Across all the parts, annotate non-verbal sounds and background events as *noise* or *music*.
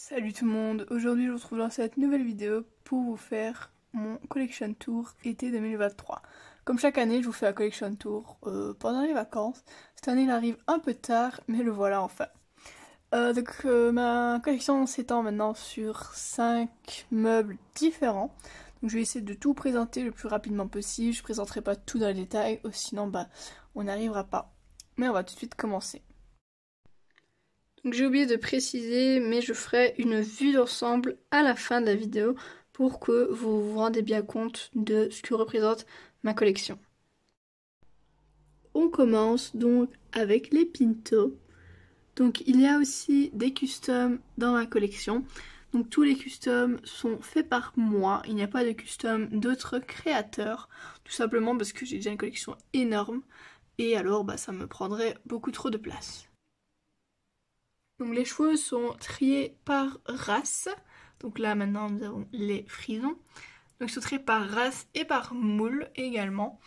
Salut tout le monde, aujourd'hui je vous retrouve dans cette nouvelle vidéo pour vous faire mon collection tour été 2023. Comme chaque année je vous fais un collection tour euh, pendant les vacances, cette année il arrive un peu tard mais le voilà enfin. Euh, donc euh, ma collection s'étend maintenant sur 5 meubles différents. Donc je vais essayer de tout présenter le plus rapidement possible, je ne présenterai pas tout dans le détail, oh, sinon bah on n'arrivera pas. Mais on va tout de suite commencer. J'ai oublié de préciser, mais je ferai une vue d'ensemble à la fin de la vidéo pour que vous vous rendez bien compte de ce que représente ma collection. On commence donc avec les Pinto. Donc il y a aussi des customs dans ma collection. Donc tous les customs sont faits par moi, il n'y a pas de custom d'autres créateurs, tout simplement parce que j'ai déjà une collection énorme et alors bah, ça me prendrait beaucoup trop de place. Donc les cheveux sont triés par race. Donc là maintenant nous avons les frisons. Donc ils sont triés par race et par moule également.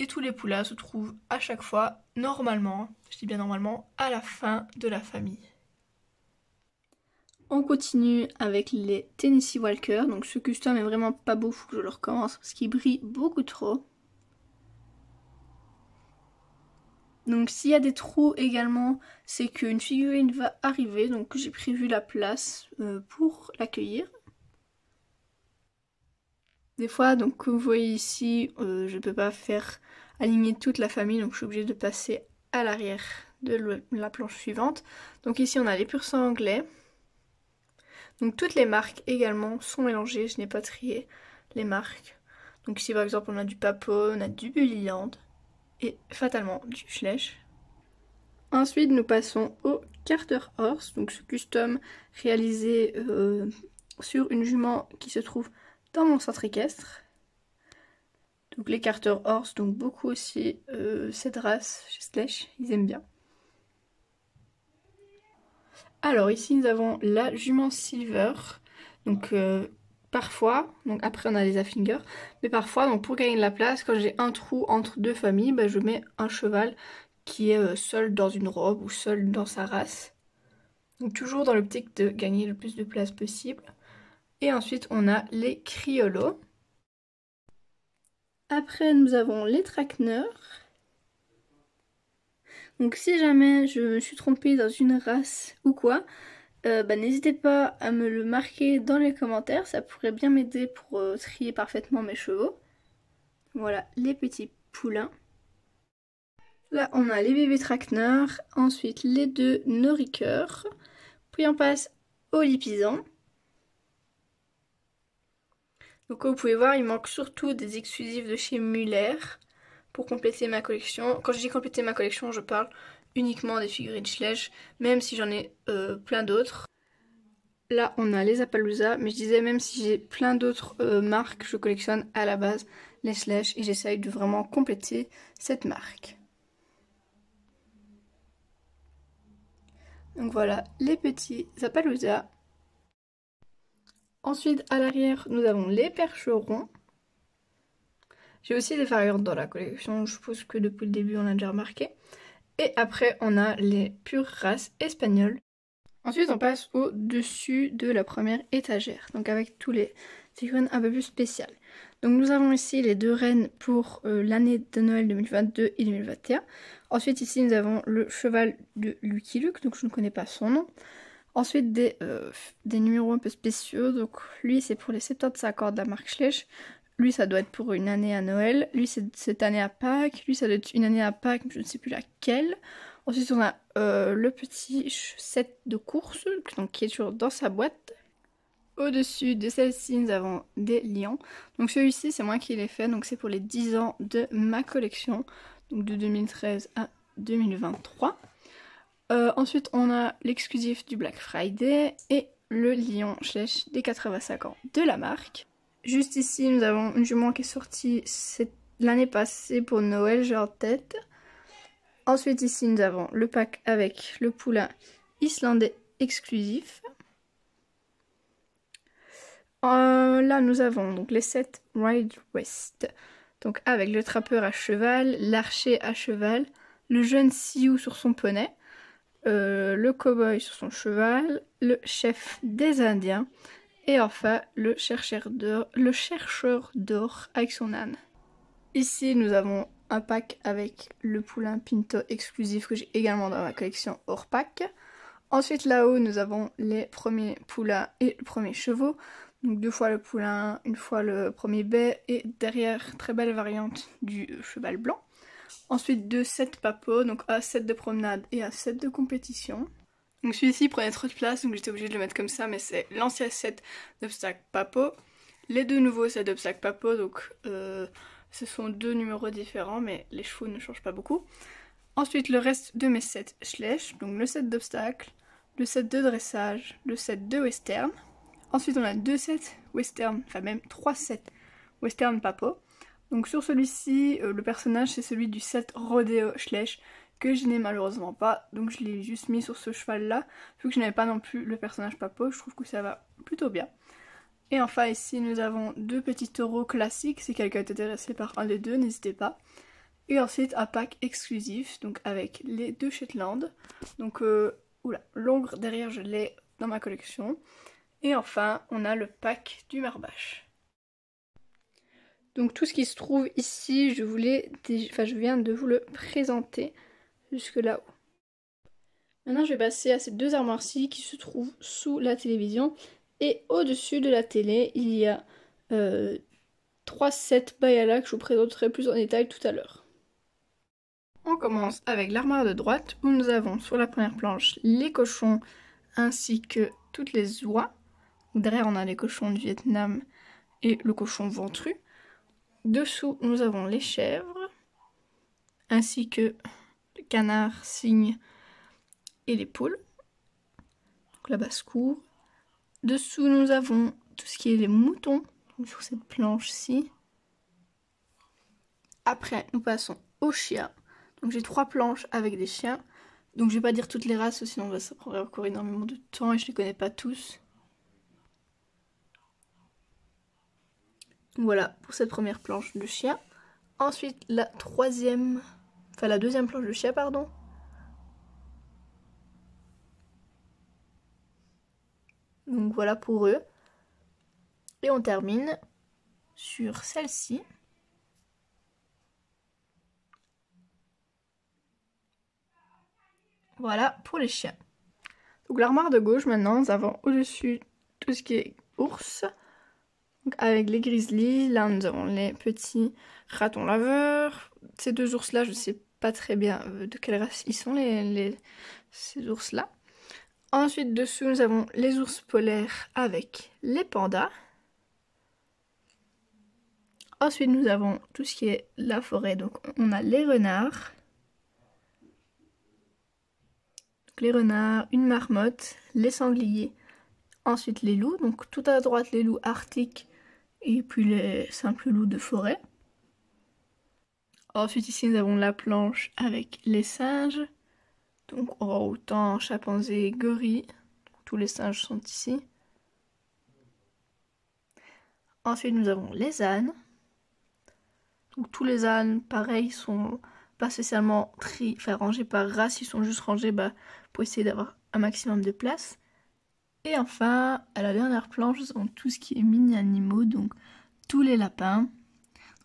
Et tous les poulains se trouvent à chaque fois, normalement, je dis bien normalement, à la fin de la famille. On continue avec les Tennessee Walker. Donc ce custom est vraiment pas beau, faut que je le recommence parce qu'il brille beaucoup trop. Donc s'il y a des trous également, c'est qu'une figurine va arriver, donc j'ai prévu la place euh, pour l'accueillir. Des fois, donc vous voyez ici, euh, je ne peux pas faire aligner toute la famille, donc je suis obligée de passer à l'arrière de la planche suivante. Donc ici on a les pur sang anglais. Donc toutes les marques également sont mélangées, je n'ai pas trié les marques. Donc ici par exemple on a du Papo, on a du Bulliland, et fatalement du flèche. Ensuite, nous passons au Carter Horse, donc ce custom réalisé euh, sur une jument qui se trouve dans mon centre équestre. Donc les Carter Horse, donc beaucoup aussi euh, cette race chez Slash, ils aiment bien. Alors ici nous avons la jument Silver, donc euh, parfois, donc après on a les affingers, mais parfois, donc pour gagner de la place, quand j'ai un trou entre deux familles, bah, je mets un cheval qui est euh, seul dans une robe ou seul dans sa race. Donc toujours dans l'optique de gagner le plus de place possible. Et ensuite on a les criollos. Après nous avons les traqueneurs. Donc si jamais je me suis trompée dans une race ou quoi, euh, bah, n'hésitez pas à me le marquer dans les commentaires, ça pourrait bien m'aider pour euh, trier parfaitement mes chevaux. Voilà les petits poulains. Là on a les bébés traquenards, ensuite les deux noriqueurs, puis on passe au Lipizan. Donc comme vous pouvez voir, il manque surtout des exclusifs de chez Muller pour compléter ma collection. Quand je dis compléter ma collection, je parle uniquement des figurines slèches, même si j'en ai euh, plein d'autres. Là, on a les Appaloosa, mais je disais, même si j'ai plein d'autres euh, marques, je collectionne à la base les slèches et j'essaye de vraiment compléter cette marque. Donc voilà, les petits Appaloosa. Ensuite, à l'arrière, nous avons les percherons. J'ai aussi des variantes dans la collection, je suppose que depuis le début on a déjà remarqué. Et après, on a les pures races espagnoles. Ensuite, on passe au-dessus de la première étagère, donc avec tous les figurines un peu plus spéciales. Donc nous avons ici les deux reines pour euh, l'année de Noël 2022 et 2021. Ensuite ici nous avons le cheval de Lucky Luke, donc je ne connais pas son nom. Ensuite des, euh, numéros un peu spéciaux, donc lui c'est pour les 75 accords de la marque Schlesch lui, ça doit être pour une année à Noël. Lui, c'est cette année à Pâques. Lui, ça doit être une année à Pâques, je ne sais plus laquelle. Ensuite, on a euh, le petit set de course, qui est toujours dans sa boîte. Au-dessus de celle-ci, nous avons des lions. Donc celui-ci, c'est moi qui l'ai fait, donc c'est pour les 10 ans de ma collection, donc de 2013 à 2023. Euh, ensuite, on a l'exclusif du Black Friday et le lion chèche des 85 ans de la marque. Juste ici, nous avons une jument qui est sortie l'année passée pour Noël, j'ai en tête. Ensuite, ici, nous avons le pack avec le poulain islandais exclusif. Euh, là, nous avons donc les 7 Ride West. Donc avec le trappeur à cheval, l'archer à cheval, le jeune Sioux sur son poney, euh, le cowboy sur son cheval, le chef des Indiens, et enfin le chercheur d'or, avec son âne. Ici nous avons un pack avec le poulain Pinto exclusif que j'ai également dans ma collection hors pack. Ensuite là-haut nous avons les premiers poulains et le premier chevaux. Donc deux fois le poulain, une fois le premier bai et derrière très belle variante du cheval blanc. Ensuite deux sets papeaux, donc un set de promenade et un set de compétition. Donc celui-ci prenait trop de place, donc j'étais obligée de le mettre comme ça, mais c'est l'ancien set d'obstacles Papo. Les deux nouveaux sets d'obstacles Papo, donc euh, ce sont deux numéros différents, mais les chevaux ne changent pas beaucoup. Ensuite, le reste de mes sets Schlesch, donc le set d'obstacles, le set de dressage, le set de western. Ensuite, on a deux sets western, enfin même trois sets western Papo. Donc sur celui-ci, euh, le personnage c'est celui du set Rodeo Schlesch que je n'ai malheureusement pas. Donc je l'ai juste mis sur ce cheval là, vu que je n'avais pas non plus le personnage Papo, je trouve que ça va plutôt bien. Et enfin ici nous avons deux petits taureaux classiques, si quelqu'un est intéressé par un des deux, n'hésitez pas. Et ensuite un pack exclusif, donc avec les deux Shetland. Donc euh, l'ongre derrière je l'ai dans ma collection. Et enfin on a le pack du marbache. Donc tout ce qui se trouve ici, je voulais, enfin, je viens de vous le présenter jusque là-haut. Maintenant, je vais passer à ces deux armoires-ci qui se trouvent sous la télévision. Et au-dessus de la télé, il y a euh, trois sets Bayala que je vous présenterai plus en détail tout à l'heure. On commence avec l'armoire de droite où nous avons sur la première planche les cochons ainsi que toutes les oies. Derrière, on a les cochons du Vietnam et le cochon ventru. Dessous, nous avons les chèvres ainsi que canard, cygne et les poules. Donc la basse-cour. Dessous, nous avons tout ce qui est les moutons, sur cette planche-ci. Après, nous passons aux chiens. Donc j'ai trois planches avec des chiens. Donc je vais pas dire toutes les races, sinon ça prendrait encore énormément de temps et je les connais pas tous. Voilà pour cette première planche de chien. Ensuite, la troisième la deuxième planche de chien, pardon. Donc voilà pour eux. Et on termine sur celle-ci. Voilà pour les chiens. Donc l'armoire de gauche maintenant, nous avons au-dessus tout ce qui est ours. Donc avec les grizzlies, là nous les petits ratons laveurs. Ces deux ours là, je sais très bien euh, de quelle race ils sont, les, ces ours-là. Ensuite, dessous, nous avons les ours polaires avec les pandas. Ensuite, nous avons tout ce qui est la forêt. Donc, on a les renards. les renards, une marmotte, les sangliers. Ensuite, les loups. Donc, tout à droite, les loups arctiques et puis les simples loups de forêt. Ensuite, ici, nous avons la planche avec les singes. Donc, on autant chimpanzés et gorilles. Tous les singes sont ici. Ensuite, nous avons les ânes. Donc, tous les ânes, pareil, sont pas spécialement tri, rangés par race. Ils sont juste rangés bah, pour essayer d'avoir un maximum de place. Et enfin, à la dernière planche, nous avons tout ce qui est mini-animaux. Donc, tous les lapins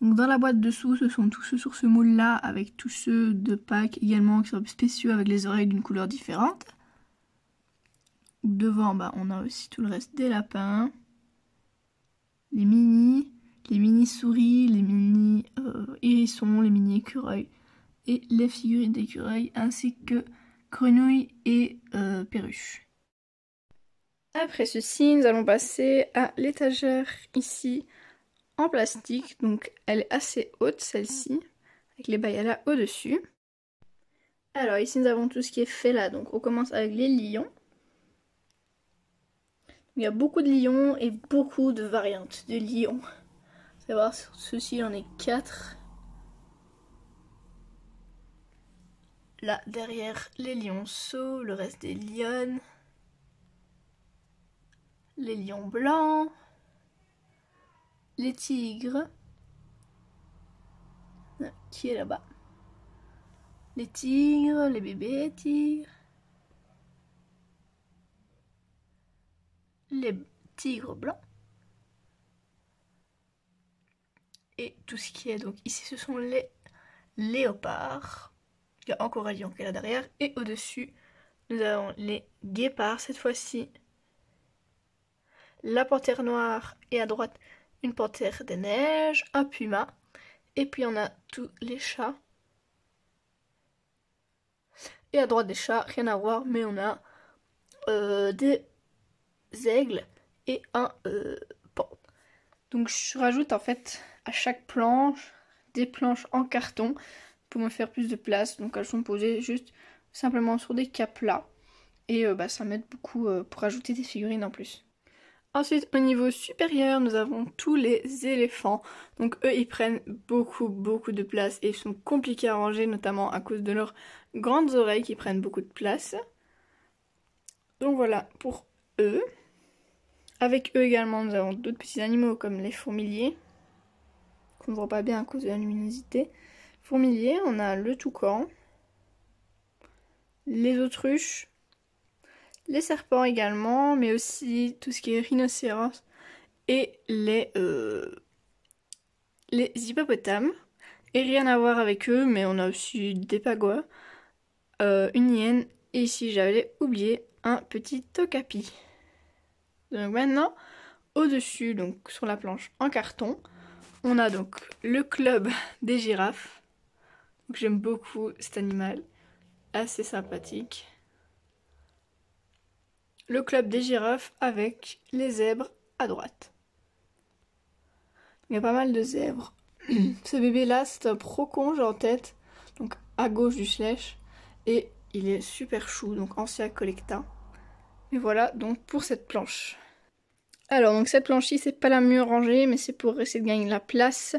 dans la boîte dessous, ce sont tous ceux sur ce moule-là, avec tous ceux de Pâques également, qui sont spéciaux avec les oreilles d'une couleur différente. Devant, bah, on a aussi tout le reste des lapins, les mini, les mini souris, les mini euh, hérissons, les mini écureuils et les figurines d'écureuils, ainsi que grenouilles et euh, perruches. Après ceci, nous allons passer à l'étagère ici en plastique, donc elle est assez haute celle-ci, avec les là au-dessus. Alors ici nous avons tout ce qui est fait là, donc on commence avec les lions. Il y a beaucoup de lions et beaucoup de variantes de lions. Vous voir, ceci en est quatre Là derrière les lions lionceaux, le reste des lionnes, les lions blancs, les tigres qui est là-bas. Les tigres, les bébés tigres. Les tigres blancs. Et tout ce qui est donc ici, ce sont les léopards. Il y a encore un lion qui est là derrière. Et au-dessus, nous avons les guépards cette fois-ci. La panthère noire et à droite, une panthère des neiges, un puma, et puis on a tous les chats. Et à droite des chats, rien à voir, mais on a euh, des aigles et un euh, Donc je rajoute en fait à chaque planche des planches en carton pour me faire plus de place. Donc elles sont posées juste simplement sur des là. Et euh, bah, ça m'aide beaucoup euh, pour ajouter des figurines en plus. Ensuite, au niveau supérieur, nous avons tous les éléphants. Donc eux, ils prennent beaucoup, beaucoup de place et ils sont compliqués à ranger, notamment à cause de leurs grandes oreilles qui prennent beaucoup de place. Donc voilà pour eux. Avec eux également, nous avons d'autres petits animaux comme les fourmiliers, qu'on ne voit pas bien à cause de la luminosité. Fourmiliers, on a le toucan, les autruches, les serpents également, mais aussi tout ce qui est rhinocéros et les, euh, les hippopotames. Et rien à voir avec eux, mais on a aussi des pagois. Euh, une hyène, et ici j'avais oublié un petit tocapi. Donc maintenant, au-dessus, donc sur la planche en carton, on a donc le club *laughs* des girafes. J'aime beaucoup cet animal, assez sympathique le club des girafes avec les zèbres à droite. Il y a pas mal de zèbres. *clears throat* Ce bébé-là, c'est un proconge en tête, donc à gauche du slash, et il est super chou, donc ancien collecta. Et voilà donc pour cette planche. Alors, donc cette planche-ci, c'est pas la mieux rangée, mais c'est pour essayer de gagner la place,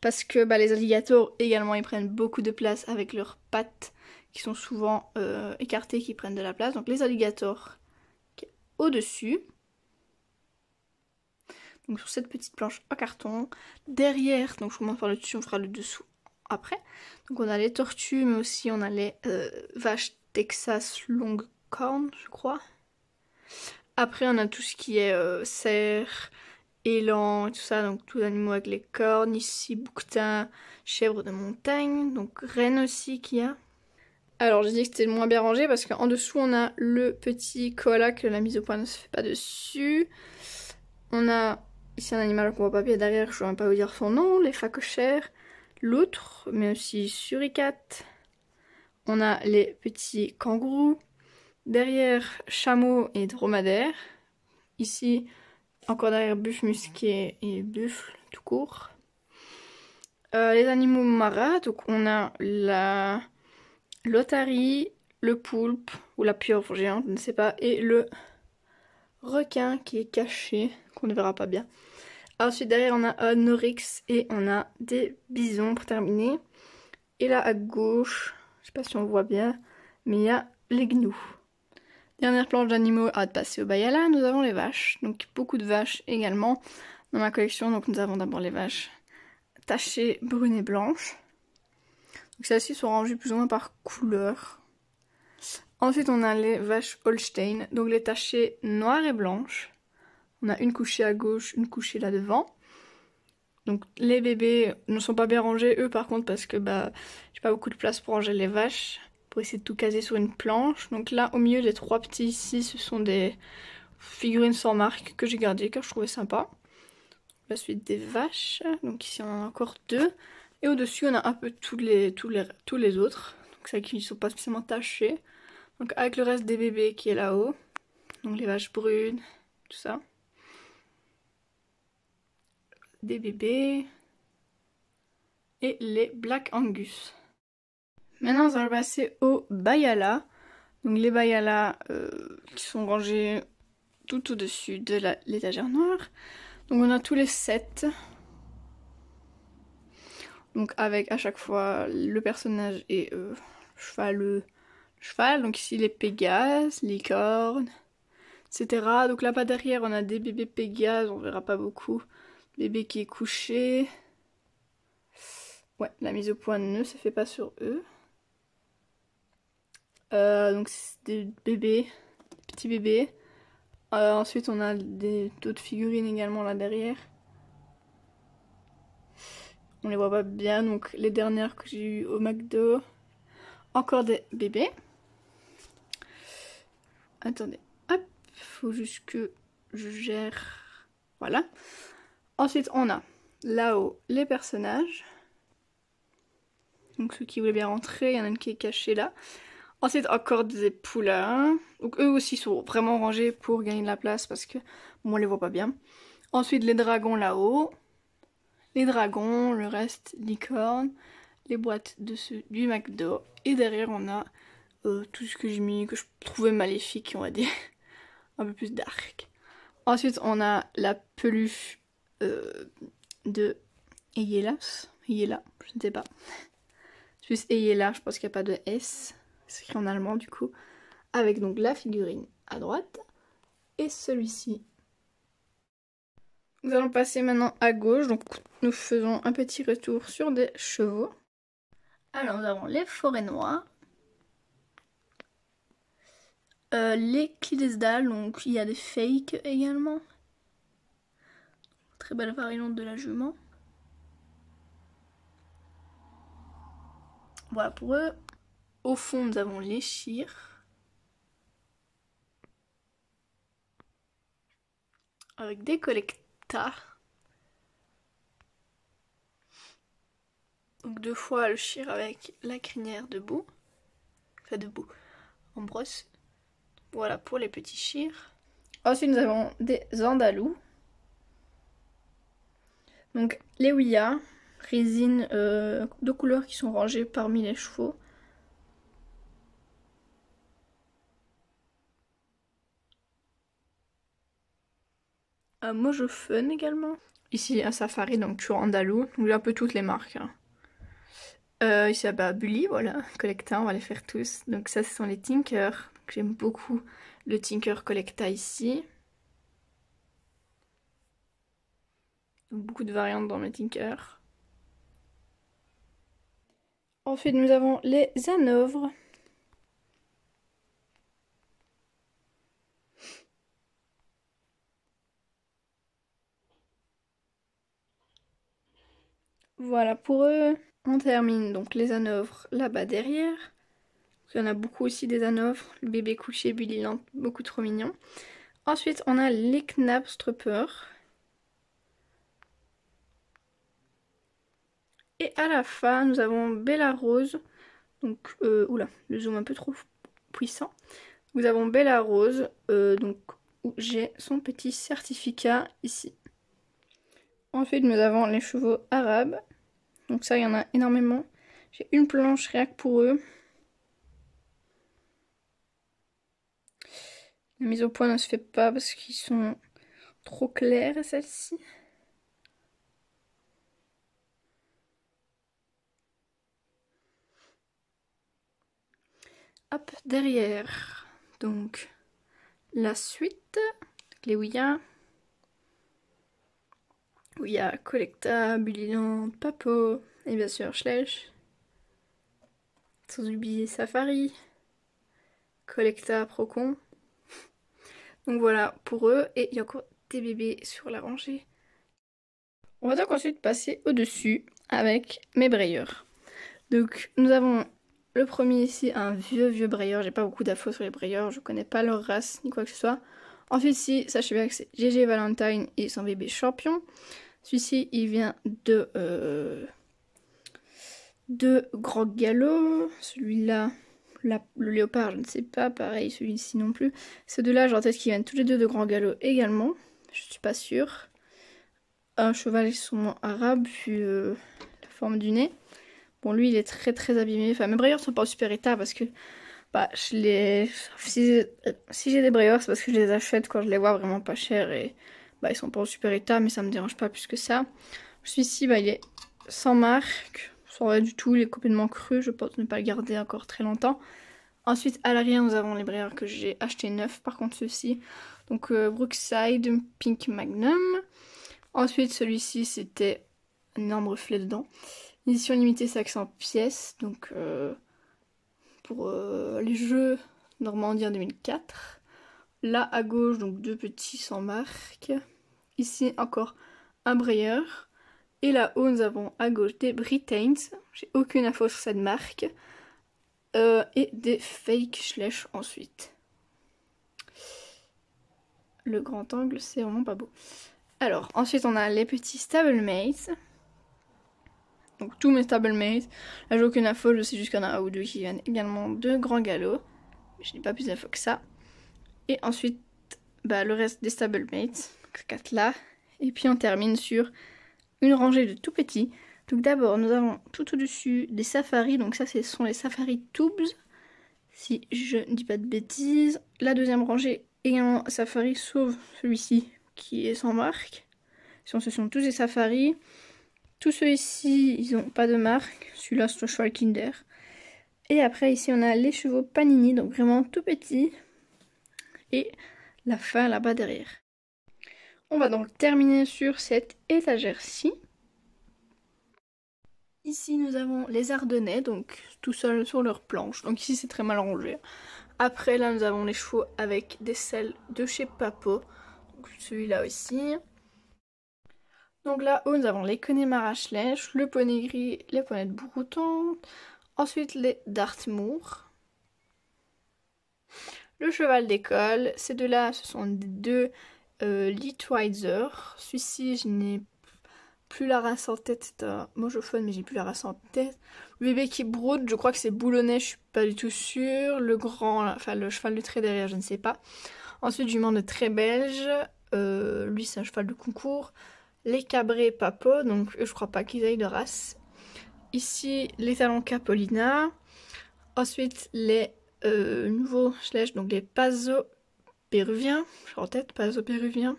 parce que bah, les alligators également, ils prennent beaucoup de place avec leurs pattes, qui sont souvent euh, écartées, qui prennent de la place. Donc les alligators, au-dessus. Donc sur cette petite planche en carton. Derrière, donc je vous par le dessus, on fera le dessous après. Donc on a les tortues, mais aussi on a les euh, vaches Texas Longhorn, je crois. Après, on a tout ce qui est euh, cerf, élan et tout ça, donc tous les animaux avec les cornes. Ici, bouquetin, chèvre de montagne, donc reine aussi qu'il a. Alors, j'ai dit que c'était le moins bien rangé parce qu'en dessous, on a le petit koala que la mise au point ne se fait pas dessus. On a ici un animal qu'on voit pas bien derrière, je ne même pas vous dire son nom, les facochères. L'autre, mais aussi suricate. On a les petits kangourous. Derrière, chameau et dromadaires. Ici, encore derrière, buffle musqué et buffle tout court. Euh, les animaux marins donc on a la l'otarie, le poulpe ou la pieuvre géante, je ne sais pas, et le requin qui est caché, qu'on ne verra pas bien. Ensuite derrière on a un oryx et on a des bisons pour terminer. Et là à gauche, je sais pas si on voit bien, mais il y a les gnous. Dernière planche d'animaux à passer au Bayala, nous avons les vaches. Donc beaucoup de vaches également dans ma collection. Donc nous avons d'abord les vaches tachées brunes et blanches. Donc celles-ci sont rangées plus ou moins par couleur. Ensuite, on a les vaches Holstein, donc les tachées noires et blanches. On a une couchée à gauche, une couchée là devant. Donc les bébés ne sont pas bien rangés, eux par contre, parce que bah, j'ai pas beaucoup de place pour ranger les vaches, pour essayer de tout caser sur une planche. Donc là, au milieu des trois petits ici, ce sont des figurines sans marque que j'ai gardées car je trouvais sympa. La suite des vaches, donc ici on en a encore deux. Et au-dessus, on a un peu tous les, tous les, tous les autres. Donc celles qui ne sont pas spécialement tachés, Donc avec le reste des bébés qui est là-haut. Donc les vaches brunes, tout ça. Des bébés. Et les Black Angus. Maintenant, on va passer aux Bayala. Donc les Bayala euh, qui sont rangés tout au-dessus de l'étagère noire. Donc on a tous les 7. Donc avec à chaque fois le personnage et euh, cheval, le euh, cheval. Donc ici les Pégases, licorne, etc. Donc là-bas derrière on a des bébés Pégases, on verra pas beaucoup. Bébé qui est couché. Ouais, la mise au point ne se fait pas sur eux. Euh, donc c'est des bébés, petits bébés. ensuite on a d'autres figurines également là derrière on les voit pas bien. Donc les dernières que j'ai eues au McDo. Encore des bébés. Attendez, hop, faut juste que je gère. Voilà. Ensuite, on a là-haut les personnages. Donc ceux qui voulaient bien rentrer, il y en a une qui est cachée là. Ensuite, encore des poulains. Donc eux aussi sont vraiment rangés pour gagner de la place parce que bon, on les voit pas bien. Ensuite, les dragons là-haut les dragons, le reste licorne, les boîtes de ce, du McDo. Et derrière, on a euh, tout ce que j'ai mis, que je trouvais maléfique, on va dire. *laughs* un peu plus dark. Ensuite, on a la peluche euh, de Eyela, je ne sais pas. Juste Eyela, je pense qu'il n'y a pas de S. C'est écrit en allemand, du coup. Avec donc la figurine à droite. Et celui-ci nous allons passer maintenant à gauche, donc nous faisons un petit retour sur des chevaux. Alors nous avons les forêts noires, euh, les Clidesdales, donc il y a des fakes également. Très belle variante de la jument. Voilà pour eux. Au fond, nous avons les Chires. Avec des collecteurs tard. Donc deux fois le chire avec la crinière debout. Enfin debout. En brosse. Voilà pour les petits chires. Ensuite nous avons des andalous. Donc les Ouya, résine euh, de couleurs qui sont rangées parmi les chevaux. Un euh, Mojo Fun également. Ici, un Safari, donc toujours andalou. Donc j'ai un peu toutes les marques. Hein. Euh, ici, il ici, a Bully, voilà, *laughs* Collecta, on va les faire tous. Donc ça, ce sont les Tinker. J'aime beaucoup le Tinker Collecta ici. beaucoup de variantes dans mes Tinker. Ensuite, nous avons les Hanovres. Voilà pour eux. On termine donc les Anovres là-bas derrière. Il y en a beaucoup aussi des Anovres. le bébé couché, Billy Lamp, beaucoup trop mignon. Ensuite, on a les Knapstrupper. Et à la fin, nous avons Bella Rose. Donc, euh, oula, le zoom un peu trop puissant. Nous avons Bella Rose, euh, donc où j'ai son petit certificat ici. Ensuite, nous avons les chevaux arabes. Donc ça, il y en a énormément. J'ai une planche que pour eux. La mise au point ne se fait pas parce qu'ils sont trop clairs celle-ci. Hop, derrière. Donc, la suite. Les Cléouilla où il y a Collecta, Bulliland, Papo, et bien sûr Schlech Sans oublier Safari, Collecta, Procon. Donc voilà pour eux, et il y a encore des bébés sur la rangée. On va donc ensuite passer au-dessus avec mes brayeurs. Donc nous avons le premier ici, un vieux vieux brayeur. J'ai pas beaucoup d'infos sur les brayeurs, je connais pas leur race ni quoi que ce soit fait, si, sachez bien que c'est GG Valentine et son bébé champion. Celui-ci, il vient de, euh, de Grand galop. Celui-là, le léopard, je ne sais pas. Pareil, celui-ci non plus. Ceux deux-là, j'ai en tête qu'ils viennent tous les deux de Grand galop également. Je ne suis pas sûre. Un cheval sûrement arabe, puis la forme du nez. Bon, lui, il est très très abîmé. Enfin, mes brailleurs sont pas en super état parce que bah, je les. Si, j'ai des brailleurs, c'est parce que je les achète quand je les vois vraiment pas chers et bah, ils sont pas en super état, mais ça me dérange pas plus que ça. Celui-ci, bah, il est sans marque, sans rien du tout, il est complètement cru, je pense ne pas le garder encore très longtemps. Ensuite, à l'arrière, nous avons les brailleurs que j'ai acheté neuf, par contre ceux-ci. Donc, euh, Brookside Pink Magnum. Ensuite, celui-ci, c'était un énorme reflet dedans. Édition limitée 500 pièces, donc. Euh, pour euh, les Jeux Normandie en 2004. Là à gauche, donc deux petits sans marque. Ici encore un brayer Et là-haut, nous avons à gauche des Britains. J'ai aucune info sur cette marque. Euh, et des fake slash ensuite. Le grand angle, c'est vraiment pas beau. Alors, ensuite, on a les petits stablemates. Donc tous mes stablemates. Là j'ai aucune info, je sais juste qu'il y en a un ou deux qui viennent également de Grand Galop. Je n'ai pas plus d'infos que ça. Et ensuite, bah, le reste des stablemates, ces quatre là. Et puis on termine sur une rangée de tout petits. Donc d'abord, nous avons tout au-dessus des safaris. Donc ça, ce sont les safaris tubes, si je ne dis pas de bêtises. La deuxième rangée, également safari, sauf celui-ci qui est sans marque. Ce sont tous des safaris. Tous ceux ici, ils n'ont pas de marque. Celui-là, c'est le cheval Kinder. Et après, ici, on a les chevaux Panini, donc vraiment tout petits. Et la fin là-bas derrière. On va donc terminer sur cette étagère-ci. Ici, nous avons les Ardennais, donc tout seuls sur leur planche. Donc ici, c'est très mal rangé. Après, là, nous avons les chevaux avec des selles de chez Papo. Donc celui-là aussi. Donc là-haut, oh, nous avons les Connemara le poney gris, les poneys Broutantes, ensuite les Dartmoor, le cheval d'école. Ces deux-là, ce sont des deux euh, Celui-ci, je n'ai plus la race en tête. C'est un mojophone, mais j'ai plus la race en tête. Le bébé qui broute, je crois que c'est boulonnais, je suis pas du tout sûre. Le grand, enfin le cheval de trait derrière, je ne sais pas. Ensuite, du de très belge. Euh, lui, c'est un cheval de concours les cabrés papaux, donc je crois pas qu'ils aillent de race. Ici, les talons capolina Ensuite, les euh, nouveaux schlech, donc les Paso péruviens. Je en tête, Paso péruvien.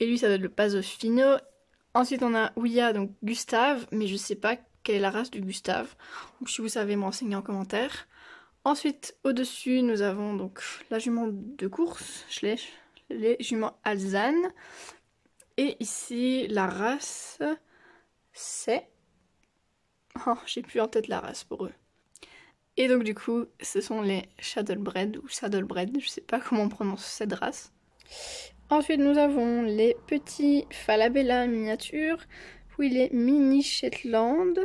Et lui, ça doit être le Paso fino. Ensuite, on a Ouya, donc Gustave, mais je sais pas quelle est la race du Gustave. Donc, si vous savez, m'enseigner en commentaire. Ensuite, au-dessus, nous avons donc la jument de course, schlech, les juments alzane et ici, la race, c'est... *laughs* Oh, j'ai plus en tête la race pour eux. Et donc du coup, ce sont les Shadowbred ou Saddlebred, je sais pas comment on prononce cette race. Ensuite, nous avons les petits Falabella miniatures, puis les mini Shetland.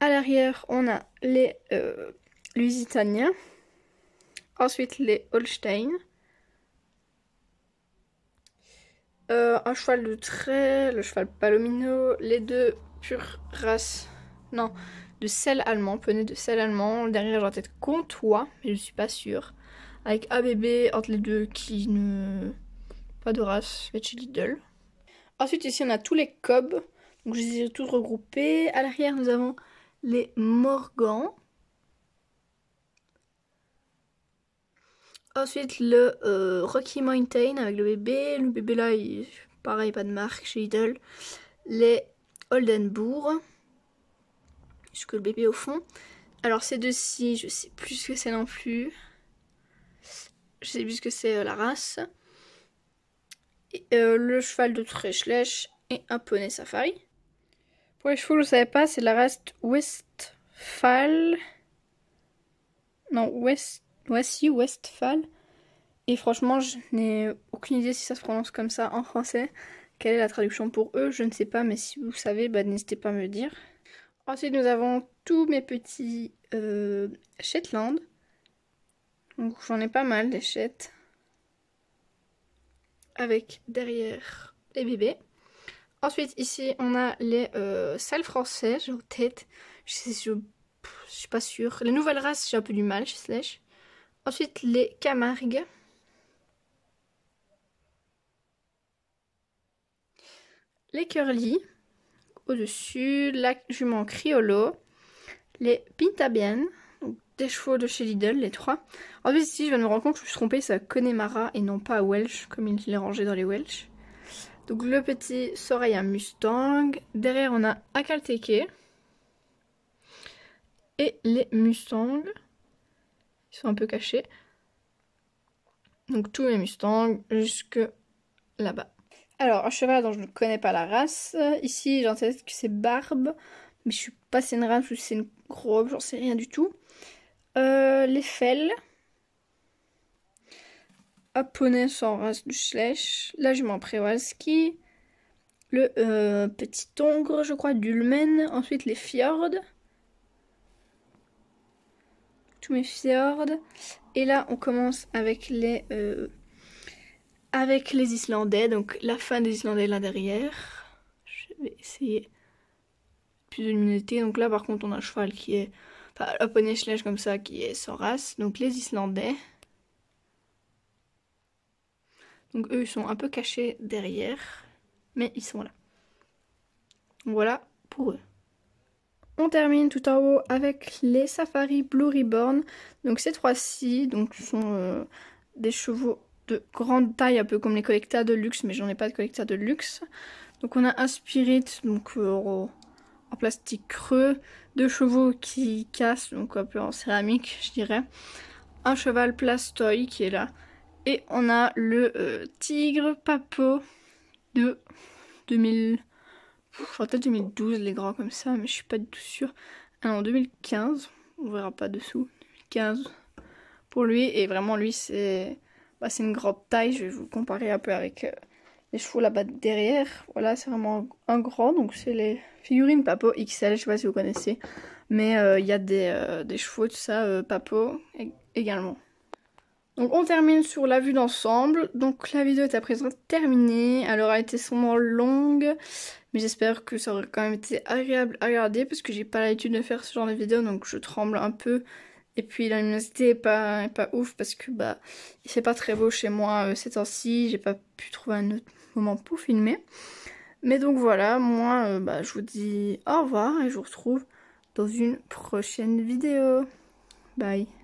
À l'arrière, on a les euh, Lusitaniens. Ensuite, les Holstein. Euh, un cheval de trait, le cheval palomino, les deux pure race. Non, de sel allemand, poney de sel allemand. Derrière, dernier, j'ai être tête Comtois, mais je suis pas sûre. Avec ABB entre les deux qui ne. Pas de race, mais chez Ensuite, ici, on a tous les cobs. Donc, je les ai tous regroupés. À l'arrière, nous avons les Morgans. Ensuite, le euh, Rocky Mountain avec le bébé. Le bébé là, pareil, pas de marque chez Lidl. Les Oldenburg. Jusqu'au le bébé au fond. Alors, ces deux-ci, je sais plus ce que c'est non plus. Je sais plus ce que c'est euh, la race. Euh, le cheval de Trechlech et un poney safari. Pour les chevaux, je ne savais pas, c'est la race Westphal. Non, West. Voici westphal Et franchement, je n'ai aucune idée si ça se prononce comme ça en français. Quelle est la traduction pour eux Je ne sais pas, mais si vous savez, bah, n'hésitez pas à me le dire. Ensuite, nous avons tous mes petits euh, Shetland. Donc j'en ai pas mal des chètes Avec derrière les bébés. Ensuite, ici, on a les euh, salles français, j'ai tête. Je sais, je, suis pas sûre. Les nouvelles races, j'ai un peu du mal, chez slash. Ensuite, les Camargues. Les Curly, au-dessus, la jument Criollo, les Pintabien, des chevaux de chez Lidl, les trois. Ensuite, ici, je viens de me rendre compte que je me suis trompée, c'est à Connemara et non pas à Welsh, comme il les rangé dans les Welsh. Donc, le petit Soraya Mustang. Derrière, on a Akalteke. Et les Mustangs un peu caché. Donc tous les Mustangs jusque là-bas. Alors, un cheval dont je ne connais pas la race. Ici, j'ai en que c'est Barbe, mais je suis pas c'est une race ou c'est une grobe, j'en sais rien du tout. Euh, les Fels. à poney sans race du je m'en prévois Walski. Le euh, petit Ongre, je crois, d'Ulmen. Ensuite, les Fjords mes fjords. Et là, on commence avec les, euh, avec les Islandais. Donc, la fin des Islandais là derrière. Je vais essayer plus de luminosité. Donc là, par contre, on a un cheval qui est... Enfin, un comme ça, qui est sans race. Donc, les Islandais. Donc, eux, ils sont un peu cachés derrière. Mais ils sont là. Voilà pour eux. On termine tout en haut avec les Safari Blue Reborn. Donc ces trois-ci donc sont euh, des chevaux de grande taille, un peu comme les collecteurs de luxe, mais j'en ai pas de collecta de luxe. Donc on a un spirit donc euh, en plastique creux, deux chevaux qui cassent, donc un peu en céramique, je dirais. Un cheval plastoy qui est là. Et on a le euh, tigre papo de 2000 Enfin, peut-être 2012, les grands comme ça, mais je suis pas du tout sûre. Alors en 2015, on verra pas dessous. 2015 pour lui, et vraiment, lui, c'est bah, une grande taille. Je vais vous comparer un peu avec euh, les chevaux là-bas derrière. Voilà, c'est vraiment un grand, donc c'est les figurines Papo XL, je sais pas si vous connaissez, mais euh, il y a des, euh, des, chevaux, tout ça, Papo également. Donc on termine sur la vue d'ensemble. Donc la vidéo est à présent terminée. Elle aura été sûrement longue, mais j'espère que ça aurait quand même été agréable à regarder parce que j'ai pas l'habitude de faire ce genre de vidéo, donc je tremble un peu. Et puis la luminosité est pas, pas ouf parce que bah il fait pas très beau chez moi euh, ces temps-ci. J'ai pas pu trouver un autre moment pour filmer. Mais donc voilà, moi euh, bah, je vous dis au revoir et je vous retrouve dans une prochaine vidéo. Bye